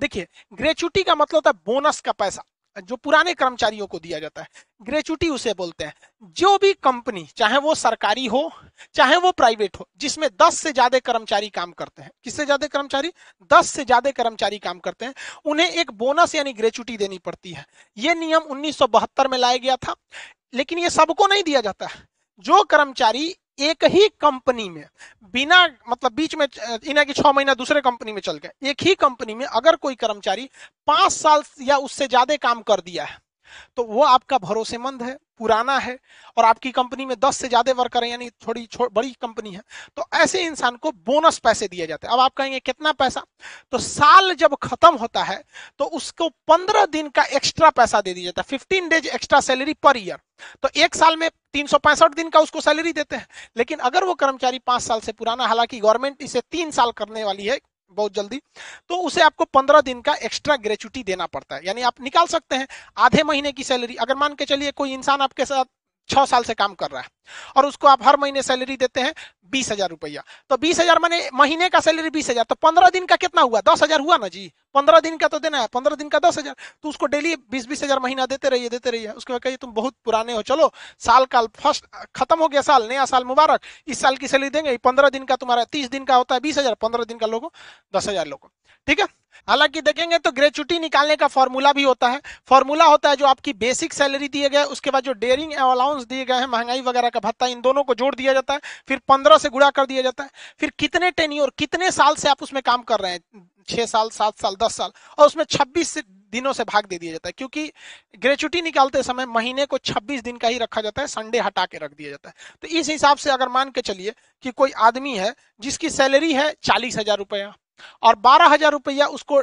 देखिए ग्रेचुटी का मतलब होता है बोनस का पैसा जो पुराने कर्मचारियों को दिया जाता है ग्रेचुटी उसे बोलते हैं जो भी कंपनी चाहे वो सरकारी हो चाहे वो प्राइवेट हो जिसमें 10 से ज्यादा कर्मचारी काम करते हैं किससे ज्यादा कर्मचारी 10 से ज्यादा कर्मचारी काम करते हैं उन्हें एक बोनस यानी ग्रेचुटी देनी पड़ती है ये नियम उन्नीस में लाया गया था लेकिन ये सबको नहीं दिया जाता है जो कर्मचारी एक ही कंपनी में बिना मतलब बीच में इना कि छह महीना दूसरे कंपनी में चल गए एक ही कंपनी में अगर कोई कर्मचारी पांच साल या उससे ज्यादा काम कर दिया है तो वो आपका भरोसेमंद है पुराना है और आपकी कंपनी में दस से ज्यादा वर्कर है यानी थोड़ी बड़ी कंपनी है तो ऐसे इंसान को बोनस पैसे दिए जाते हैं अब आप कहेंगे कितना पैसा तो साल जब खत्म होता है तो उसको पंद्रह दिन का एक्स्ट्रा पैसा दे दिया जाता है fifteen days extra salary per year तो एक साल में तीन दिन का उसको सैलरी देते हैं लेकिन अगर वो कर्मचारी पांच साल से पुराना हालांकि गवर्नमेंट इसे तीन साल करने वाली है बहुत जल्दी तो उसे आपको पंद्रह दिन का एक्स्ट्रा ग्रेचुटी देना पड़ता है यानी आप निकाल सकते हैं आधे महीने की सैलरी अगर मान के चलिए कोई इंसान आपके साथ छह साल से काम कर रहा है और उसको आप हर महीने सैलरी देते हैं बीस हजार रुपया तो बीस हजार मैंने महीने का सैलरी बीस हजार तो पंद्रह दिन का कितना हुआ दस हजार हुआ ना जी पंद्रह दिन का तो देना है पंद्रह दिन का दस हजार तो उसको डेली बीस बीस हजार महीना देते रहिए देते रहिए उसके बाद कहिए तुम बहुत पुराने हो चलो साल का फर्स्ट खत्म हो गया साल नया साल मुबारक इस साल की सैलरी देंगे पंद्रह दिन का तुम्हारा तीस दिन का होता है बीस हजार पंद्रह दिन का लोगों दस हजार लोगों ठीक है हालांकि देखेंगे तो ग्रेचुटी निकालने का फॉर्मूला भी होता है फॉर्मूला होता है जो आपकी बेसिक सैलरी दिए गए उसके बाद जो डेयरिंग अलाउंस दिए गए हैं महंगाई वगैरह का भत्ता इन दोनों को जोड़ दिया जाता है फिर पंद्रह से गुड़ा कर दिया जाता है फिर कितने टेनी और कितने साल से आप उसमें काम कर रहे हैं छह साल सात साल दस साल और उसमें छब्बीस दिनों से भाग दे दिया जाता है क्योंकि ग्रेचुटी निकालते समय महीने को 26 दिन का ही रखा जाता है संडे हटा के रख दिया जाता है तो इस हिसाब से अगर मान के चलिए कि कोई आदमी है जिसकी सैलरी है चालीस हजार रुपया और बारह हजार रुपया उसको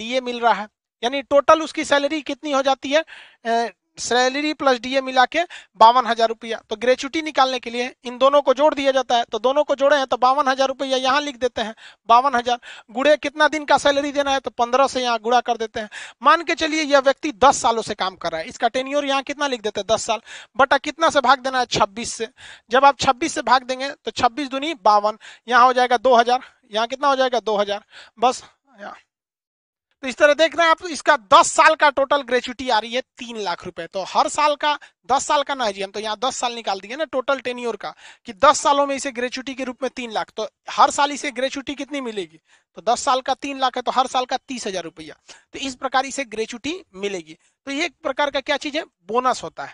डीए मिल रहा है यानी टोटल उसकी सैलरी कितनी हो जाती है सैलरी प्लस डीए मिला के बावन हजार रुपया तो ग्रेचुटी निकालने के लिए इन दोनों को जोड़ दिया जाता है तो दोनों को जोड़े हैं तो बावन हजार रुपया यहाँ लिख देते हैं बावन हजार गुड़े कितना दिन का सैलरी देना है तो पंद्रह से यहाँ गुड़ा कर देते हैं मान के चलिए यह व्यक्ति दस सालों से काम कर रहा है इसका टेन्योर यहाँ कितना लिख देते हैं दस साल बटा कितना से भाग देना है छब्बीस से जब आप छब्बीस से भाग देंगे तो छब्बीस दुनी बावन यहाँ हो जाएगा दो हजार यहाँ कितना हो जाएगा दो हजार बस यहाँ तो इस तरह देख रहे हैं आप इसका 10 साल का टोटल ग्रेचुटी आ रही है तीन लाख रुपए तो हर साल का 10 साल का ना है जी हम तो यहाँ 10 साल निकाल दिए ना टोटल टेन्योर का कि 10 सालों में इसे ग्रेचुटी के रूप में तीन लाख तो हर साल इसे ग्रेचुटी कितनी मिलेगी तो 10 साल का तीन लाख है तो हर साल का तीस हजार रुपया तो इस प्रकार इसे ग्रेचुटी मिलेगी तो ये एक प्रकार का क्या चीज है बोनस होता है